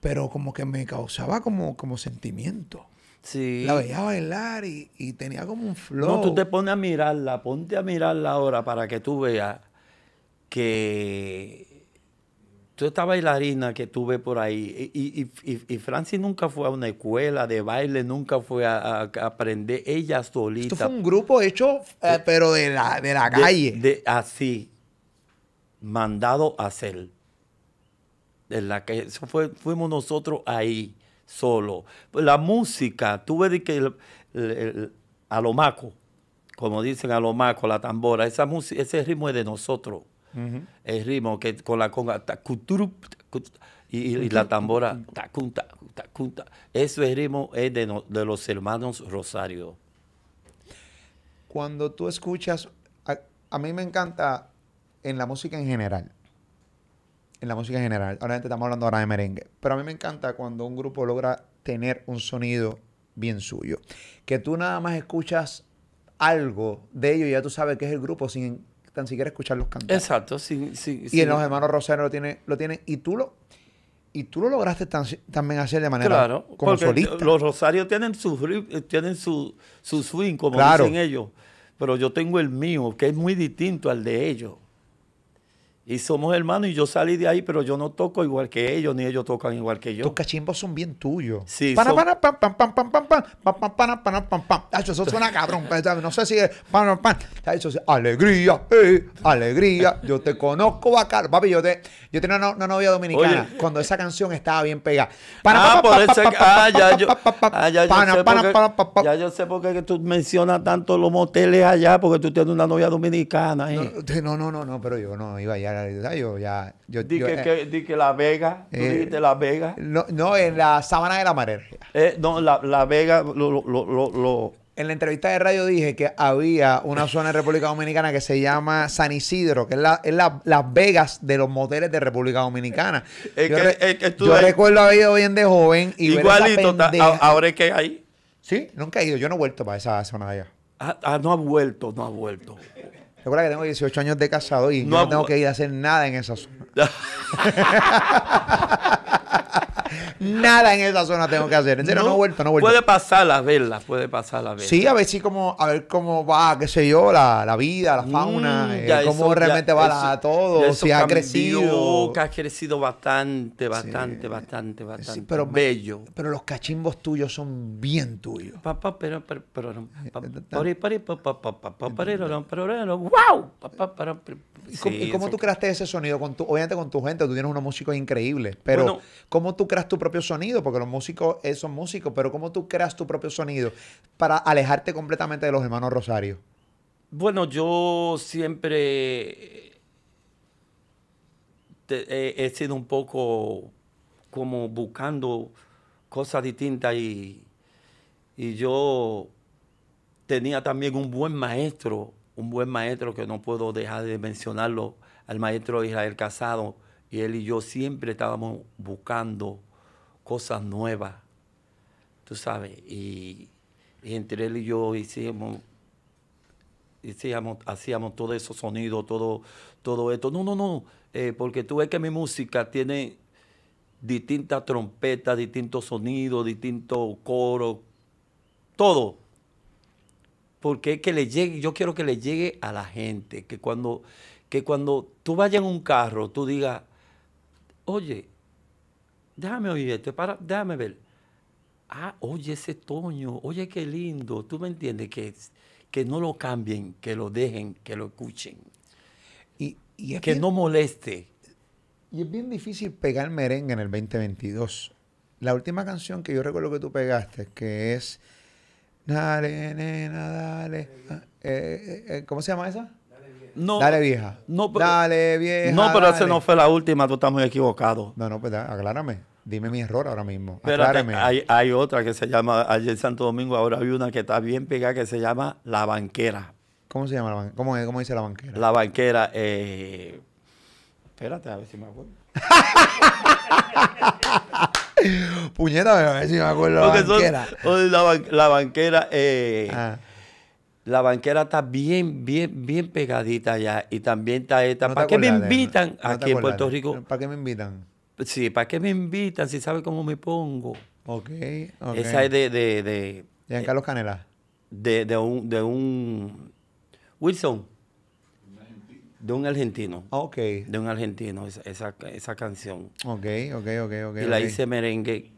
pero como que me causaba como, como sentimiento. La veía bailar y, tenía como un flow. No, tú te pones a mirarla, ponte a mirarla ahora para que tú veas que tú esta bailarina que tuve por ahí, y, y, Francis nunca fue a una escuela de baile, nunca fue a, aprender ella solita. Esto fue un grupo hecho, eh, pero de la, de calle. De, así, mandado a hacer. De la que, fuimos nosotros ahí solo. La música, tú ves que el, a lo maco, como dicen a lo maco, la tambora, esa música, ese ritmo es de nosotros. El ritmo que con la conga, y, y, la tambora, tacunta, tacunta. Ese ritmo es de, de los hermanos Rosario. Cuando tú escuchas, a mí me encanta en la música en general en la música en general. ahora estamos hablando ahora de merengue. Pero a mí me encanta cuando un grupo logra tener un sonido bien suyo. Que tú nada más escuchas algo de ellos y ya tú sabes que es el grupo sin tan siquiera escuchar los cantantes. Exacto, sí, sí. Y los hermanos Rosario lo tienen, lo tienen y tú lo y tú lo lograste también hacer de manera claro, como solista. Los Rosarios tienen su eh, tienen su, swing como dicen ellos, pero yo tengo el mío que es muy distinto al de ellos. Y somos hermanos y yo salí de ahí, pero yo no toco igual que ellos, ni ellos tocan igual que yo. Tus cachimbos son bien tuyos. Sí. Eso suena cabrón, pues, no sé si es Alegría, eh, alegría. Yo te conozco, bacán. Papi, yo, te, yo tenía una, novia dominicana cuando esa canción estaba bien pegada. ah, por eso. ya yo. ya yo sé por qué tú mencionas tanto los moteles allá, porque tú tienes una novia dominicana. Eh. No, no, no, no, pero yo no iba allá Dije yo eh, que, La Vega, ¿tú eh, dijiste La Vega? No, en la Sabana de la Marer. Eh, no, la, Vega en la entrevista de radio dije que había una zona de República Dominicana que se llama San Isidro, que es, la, es las Vegas de los moteles de República Dominicana. yo, recuerdo haber ido bien de joven y Igualito, ahora es que hay. Sí, nunca he ido, yo no he vuelto para esa zona allá. Ah, ah, no ha vuelto, no ha vuelto. Recuerda que tengo 18 años de casado y no, tengo que ir a hacer nada en esa zona. *laughs* *laughs* nada en esa zona tengo que hacer. no, vuelto, no Puede pasar las velas, puede pasar la verla Sí, a ver si como, a ver cómo va, qué sé yo, la, vida, la mm, fauna, como eh, cómo realmente va todo, si ha crecido. Que ha crecido bastante, bastante, bastante, bastante. pero bello. pero los cachimbos tuyos son bien tuyos. Papá, pero, pero, wow. Eh, eh, ¿Y cómo tú creaste ese sonido? Con tu, obviamente con tu gente, tú tienes unos músicos increíbles, pero ¿cómo tú creaste tu propio sonido, porque los músicos eh, son músicos, pero cómo tú creas tu propio sonido para alejarte completamente de los hermanos Rosario. Bueno, yo siempre he, he sido un poco como buscando cosas distintas y, y yo tenía también un buen maestro, un buen maestro que no puedo dejar de mencionarlo, al maestro Israel Casado, y él y yo siempre estábamos buscando cosas nuevas, tú sabes. Y, entre él y yo hicimos Hacíamos, hacíamos, todo esos sonidos, todo, todo esto. No, no, no, eh, porque tú ves que mi música tiene distintas trompetas, distintos sonidos, distintos coros, todo. Porque es que le llegue, yo quiero que le llegue a la gente, que cuando, que cuando tú vayas en un carro, tú digas, oye, déjame oírte, para, déjame ver. Ah, oye ese toño, oye qué lindo, tú me entiendes, que, que no lo cambien, que lo dejen, que lo escuchen. Y, que no moleste. Y es bien difícil pegar merengue en el 2022. La última canción que yo recuerdo que tú pegaste, que es... Dale, nena, dale. Ah, eh, eh, eh, ¿Cómo se llama esa? Dale, vieja. No, pero, dale, vieja. No, pero esa no fue la última, tú estás muy equivocado. No, no, pues aclárame. Dime mi error ahora mismo. Aclárame. Hay, otra que se llama, ayer Santo Domingo, ahora hay una que está bien pegada que se llama La Banquera. ¿Cómo se llama la banquera? ¿Cómo, dice la banquera? La banquera, eh... Espérate, a ver si me acuerdo. *laughs* Puñeta, a ver si me acuerdo la banquera. la, banquera, eh... Ah la banquera está bien, bien, bien pegadita allá y también está esta. ¿Para qué me invitan aquí en Puerto Rico? ¿Para qué me invitan? Sí, ¿para qué me invitan si sabe cómo me pongo? Ok, ok. Esa es de... de, de, Carlos Canela. De, de, un, de un... Wilson. De un argentino. Ah, ok. De un argentino, esa, esa, canción. Ok, ok, ok, ok. Y la hice merengue.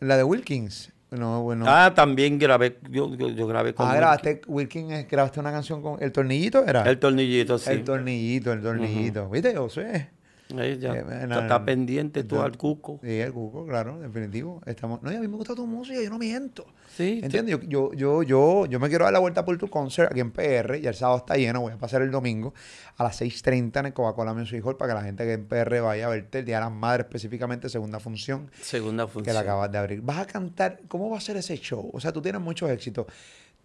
¿La de Wilkins? No, bueno. Ah, también grabé, yo, yo, grabé con... Ah, grabaste, Wilkin, eh, grabaste una canción con... ¿El Tornillito era? El Tornillito, sí. El Tornillito, el Tornillito. ¿Viste? Yo sé. Eh, está eh, pendiente tú al cuco. Sí, al cuco, claro, definitivo. Estamos, no, a mí me gusta tu música, yo no miento. Sí. ¿Entiendes? Yo, yo, yo, yo, me quiero dar la vuelta por tu concert aquí en PR, ya el sábado está lleno, voy a pasar el domingo a las 6.30 en el Coca-Cola para que la gente que en PR vaya a verte el Día de las Madres específicamente, segunda función. Segunda función. Que la acabas de abrir. Vas a cantar, ¿cómo va a ser ese show? O sea, tú tienes muchos éxitos.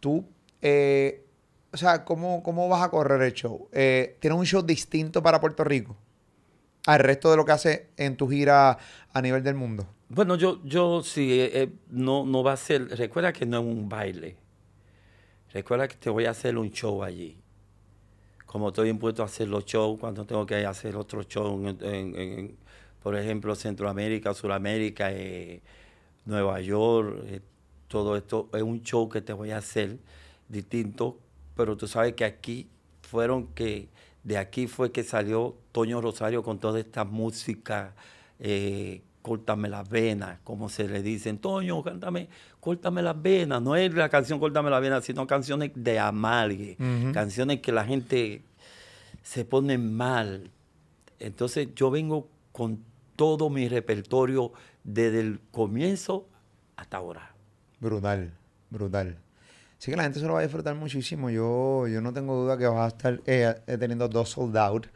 Tú, eh, o sea, ¿cómo, ¿cómo vas a correr el show? ¿Tienes un show distinto para Puerto Rico? al resto de lo que hace en tu gira a nivel del mundo? Bueno, yo, yo sí, eh, eh, no, no va a ser, recuerda que no es un baile. Recuerda que te voy a hacer un show allí. Como estoy impuesto a hacer los shows, cuando tengo que hacer otro show, por ejemplo, Centroamérica, Sudamérica, eh, Nueva York, todo esto, es un show que te voy a hacer distinto, pero tú sabes que aquí fueron que de aquí fue que salió Toño Rosario con toda esta música, eh, córtame las venas, como se le dice. Toño, cántame, córtame las venas. No es la canción córtame las venas, sino canciones de amargue, canciones que la gente se pone mal. Entonces yo vengo con todo mi repertorio desde el comienzo hasta ahora. Brutal, brutal. Así que la gente se lo va a disfrutar muchísimo. Yo, yo no tengo duda que vas a estar eh, eh, teniendo dos sold out.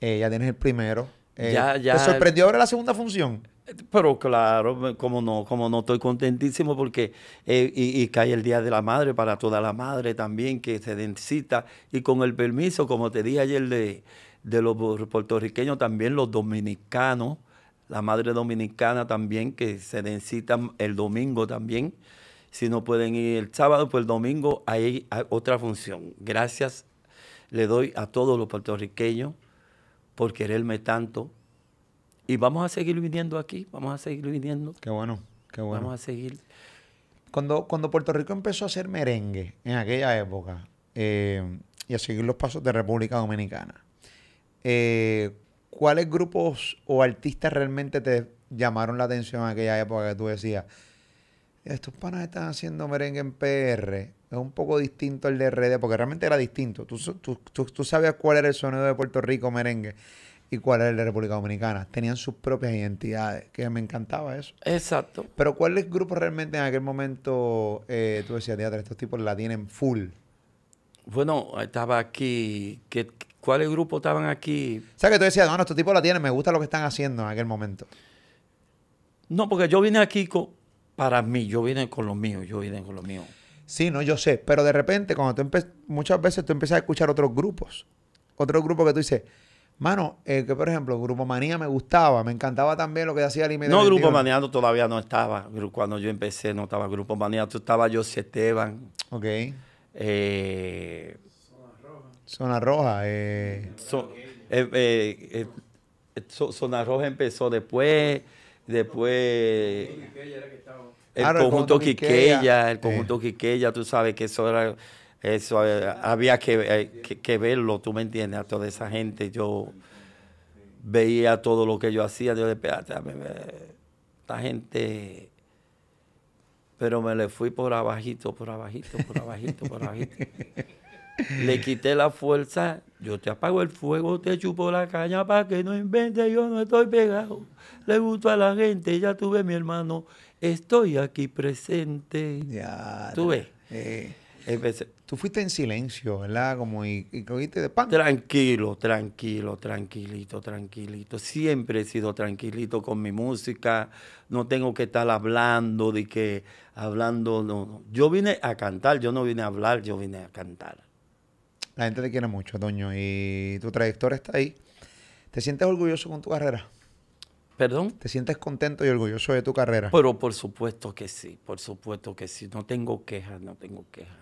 Eh, ya tienes el primero. ¿Te sorprendió ahora la segunda función? Pero claro, como no, como no, estoy contentísimo porque y, y, cae el Día de la Madre para toda la madre también que se den y con el permiso, como te dije ayer, de, de los puertorriqueños, también los dominicanos, la madre dominicana también que se den el domingo también. Si no pueden ir el sábado, pues el domingo hay, otra función. Gracias le doy a todos los puertorriqueños por quererme tanto. Y vamos a seguir viniendo aquí, vamos a seguir viniendo. Qué bueno, qué bueno. Vamos a seguir. Cuando, cuando Puerto Rico empezó a hacer merengue en aquella época eh, y a seguir los pasos de República Dominicana, eh, ¿cuáles grupos o artistas realmente te llamaron la atención en aquella época que tú decías? estos panas están haciendo merengue en PR. Es un poco distinto el de RD, porque realmente era distinto. Tú, tú, sabías cuál era el sonido de Puerto Rico merengue y cuál era el de República Dominicana. Tenían sus propias identidades, que me encantaba eso. Exacto. Pero ¿cuáles grupos realmente en aquel momento eh, tú decías, teatro, estos tipos la tienen full? Bueno, estaba aquí, ¿cuáles grupos estaban aquí? O que tú decías, no, no, estos tipos la tienen, me gusta lo que están haciendo en aquel momento. No, porque yo vine aquí con, para mí, yo vine con los míos, yo vine con lo mío. Sí, no, yo sé, pero de repente, cuando tú muchas veces tú empiezas a escuchar otros grupos, otros grupos que tú dices, mano, eh, que por ejemplo, Grupo Manía me gustaba, me encantaba también lo que hacía Alimento. No, Grupo Manía todavía no estaba, cuando yo empecé no estaba Grupo Manía, tú estaba José Esteban. Ok. Eh, Zona Roja. Eh. Roja. Eh, eh, Zona Roja empezó después. Después. El conjunto Quiqueya, ah, el conjunto eh. Quiqueya, tú sabes que eso era. Eso eh, había eh, que, que, verlo, tú me entiendes, a toda esa gente. Yo veía todo lo que yo hacía. Yo de esta gente. Pero me le fui por abajito, por abajito, por abajito, por abajito. *laughs* le quité la fuerza yo te apago el fuego, te chupo la caña para que no invente, yo no estoy pegado. Le gusto a la gente, ya tuve mi hermano, estoy aquí presente. Ya. ¿Tú ves? Eh, tú fuiste en silencio, ¿verdad? Como y, cogiste de pan. Tranquilo, tranquilo, tranquilito, tranquilito. Siempre he sido tranquilito con mi música. No tengo que estar hablando de que hablando. No, no. Yo vine a cantar, yo no vine a hablar, yo vine a cantar. La gente te quiere mucho, doño. y tu trayectoria está ahí. ¿Te sientes orgulloso con tu carrera? ¿Perdón? ¿Te sientes contento y orgulloso de tu carrera? Pero por supuesto que sí, por supuesto que sí. No tengo quejas, no tengo quejas.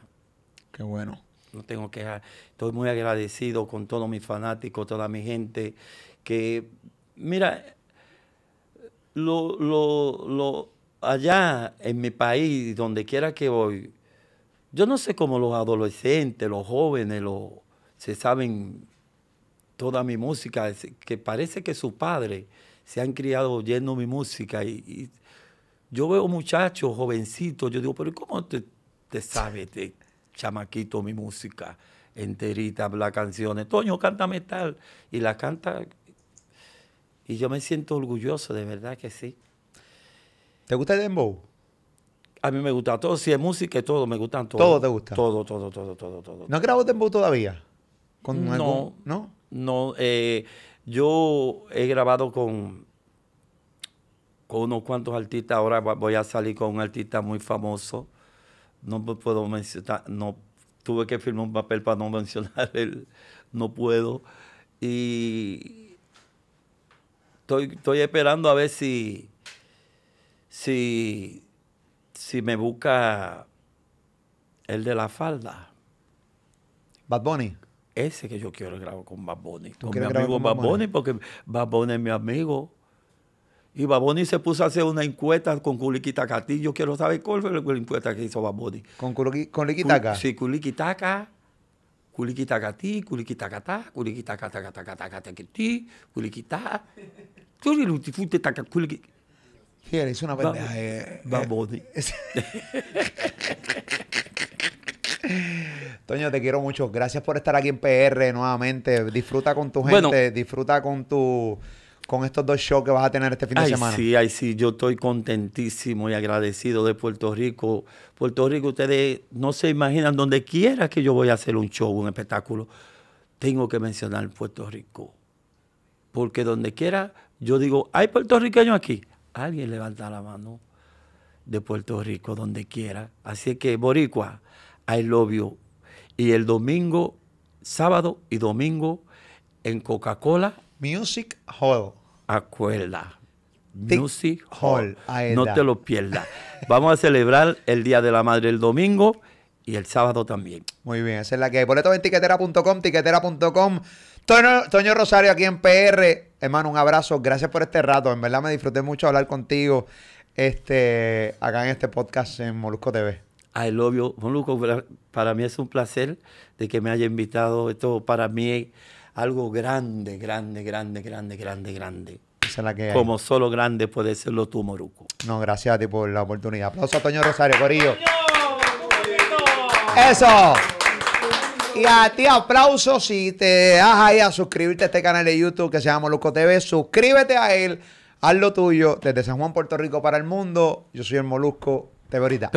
Qué bueno. No tengo quejas. Estoy muy agradecido con todos mis fanáticos, toda mi gente. Que, mira, lo, lo, lo allá en mi país, donde quiera que voy, yo no sé cómo los adolescentes, los jóvenes, los, se saben toda mi música, que parece que sus padres se han criado oyendo mi música. Y, yo veo muchachos jovencitos, yo digo, pero ¿cómo te, te chamaquito mi música enterita, las canciones? Toño, canta metal. Y la canta. Y yo me siento orgulloso, de verdad que sí. ¿Te gusta el dembow? A mí me gusta todo, si es música y todo, me gustan todo. ¿Todo te gusta? Todo, todo, todo, todo, todo. ¿No has grabado tempo todavía? no, no. No, eh, yo he grabado con, con unos cuantos artistas. Ahora voy a salir con un artista muy famoso. No puedo mencionar, no tuve que firmar un papel para no *laughs* mencionar él. No puedo. Y estoy, estoy esperando a ver si, si si me busca el de la falda. Baboni, Ese que yo quiero grabar con Baboni, Con mi amigo Baboni, porque Baboni es mi amigo. Y Baboni se puso a hacer una encuesta con Kulikitaka. yo quiero saber cuál fue la encuesta que hizo Baboni. ¿Con, con sí, Kulikitaka. Culiquitaca ti, Culiquitaca ta, Culiquitaca ta, ta, ta, ta, una pendeja. Eh, eh, *laughs* Toño, te quiero mucho. Gracias por estar aquí en PR nuevamente. Disfruta con tu gente, disfruta con tu con estos dos shows que vas a tener este fin de semana. Sí, ay, sí, yo estoy contentísimo y agradecido de Puerto Rico. Puerto Rico, ustedes no se imaginan, donde quiera que yo voy a hacer un show, un espectáculo, tengo que mencionar Puerto Rico. Porque donde quiera, yo digo, hay puertorriqueños aquí alguien levanta la mano de Puerto Rico, donde quiera. Así que, Boricua, I love you. Y el domingo, sábado y domingo, en Coca-Cola. Music Hall. Acuerda. Music Hall. No te lo pierdas. Vamos a celebrar el Día de la Madre el domingo y el sábado también. Muy bien, esa es la que hay. eso, en tiquetera.com, tiquetera.com. Toño, Rosario aquí en PR. Hermano, un abrazo. Gracias por este rato. En verdad me disfruté mucho hablar contigo este, acá en este podcast en Molusco TV. I love you. Molusco, para mí es un placer de que me haya invitado. Esto para mí es algo grande, grande, grande, grande, grande, grande. Como solo grande puede serlo tú, Moruco. No, gracias a ti por la oportunidad. Aplausos a Toño Rosario, Corillo. ¡Eso! Y a ti aplauso si te das ahí a suscribirte a este canal de YouTube que se llama Molusco TV. Suscríbete a él. Haz lo tuyo desde San Juan, Puerto Rico para el mundo. Yo soy el Molusco. TV ahorita.